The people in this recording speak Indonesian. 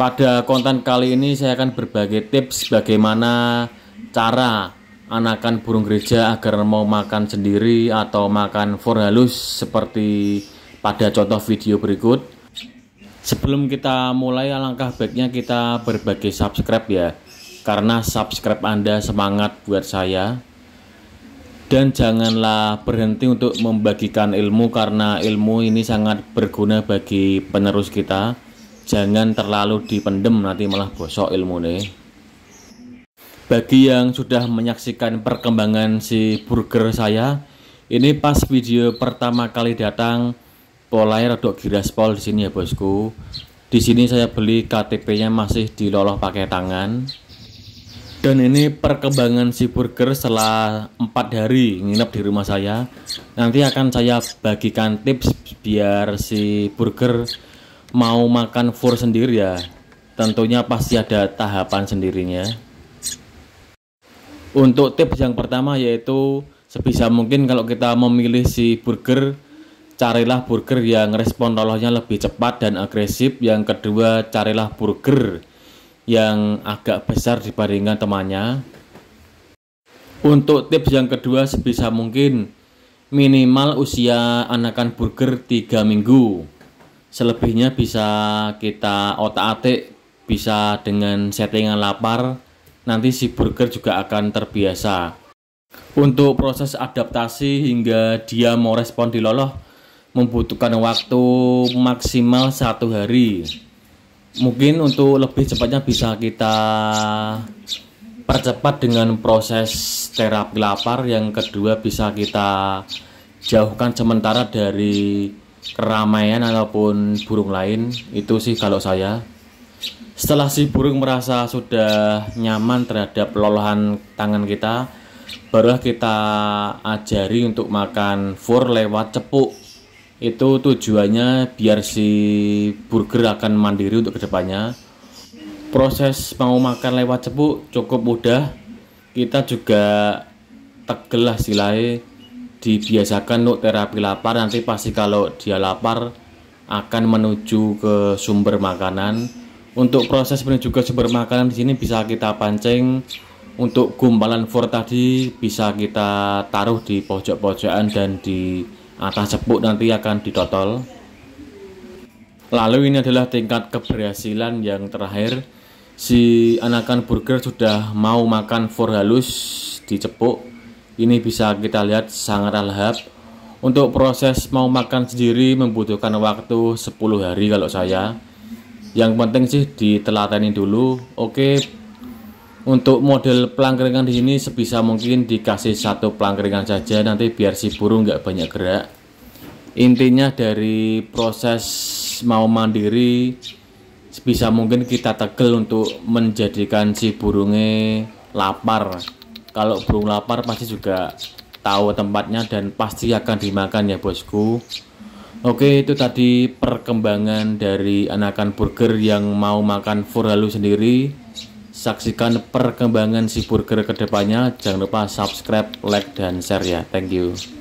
Pada konten kali ini saya akan berbagi tips bagaimana cara anakan burung gereja agar mau makan sendiri atau makan for halus seperti pada contoh video berikut. Sebelum kita mulai alangkah baiknya kita berbagi subscribe ya. Karena subscribe Anda semangat buat saya. Dan janganlah berhenti untuk membagikan ilmu karena ilmu ini sangat berguna bagi penerus kita jangan terlalu dipendem nanti malah bosok ilmu nih bagi yang sudah menyaksikan perkembangan si burger saya ini pas video pertama kali datang polanya redok giraspol di sini ya bosku di sini saya beli KTP nya masih diloloh pakai tangan dan ini perkembangan si burger setelah empat hari nginep di rumah saya nanti akan saya bagikan tips biar si burger mau makan fur sendiri ya tentunya pasti ada tahapan sendirinya untuk tips yang pertama yaitu sebisa mungkin kalau kita memilih si burger carilah burger yang respon lolosnya lebih cepat dan agresif yang kedua carilah burger yang agak besar dibandingkan temannya untuk tips yang kedua sebisa mungkin minimal usia anakan burger 3 minggu selebihnya bisa kita otak-atik bisa dengan settingan lapar nanti si burger juga akan terbiasa untuk proses adaptasi hingga dia mau respon di loloh membutuhkan waktu maksimal satu hari mungkin untuk lebih cepatnya bisa kita percepat dengan proses terapi lapar yang kedua bisa kita jauhkan sementara dari keramaian ataupun burung lain itu sih kalau saya setelah si burung merasa sudah nyaman terhadap lolohan tangan kita barulah kita ajari untuk makan fur lewat cepuk itu tujuannya biar si burger akan mandiri untuk kedepannya proses mau makan lewat cepuk cukup mudah kita juga tegelah silai dibiasakan untuk terapi lapar nanti pasti kalau dia lapar akan menuju ke sumber makanan untuk proses menuju ke sumber makanan di sini bisa kita pancing untuk gumpalan for tadi bisa kita taruh di pojok-pojokan dan di atas cepuk nanti akan ditotol lalu ini adalah tingkat keberhasilan yang terakhir si anakan burger sudah mau makan for halus dicepuk ini bisa kita lihat sangat lahap untuk proses mau makan sendiri membutuhkan waktu 10 hari kalau saya yang penting sih ditelateni dulu oke untuk model pelangkeringan di sini sebisa mungkin dikasih satu pelangkeringan saja nanti biar si burung nggak banyak gerak intinya dari proses mau mandiri sebisa mungkin kita tegel untuk menjadikan si burungnya lapar kalau burung lapar pasti juga tahu tempatnya dan pasti akan dimakan ya bosku Oke itu tadi perkembangan dari anakan burger yang mau makan Furalu sendiri Saksikan perkembangan si burger kedepannya Jangan lupa subscribe, like, dan share ya Thank you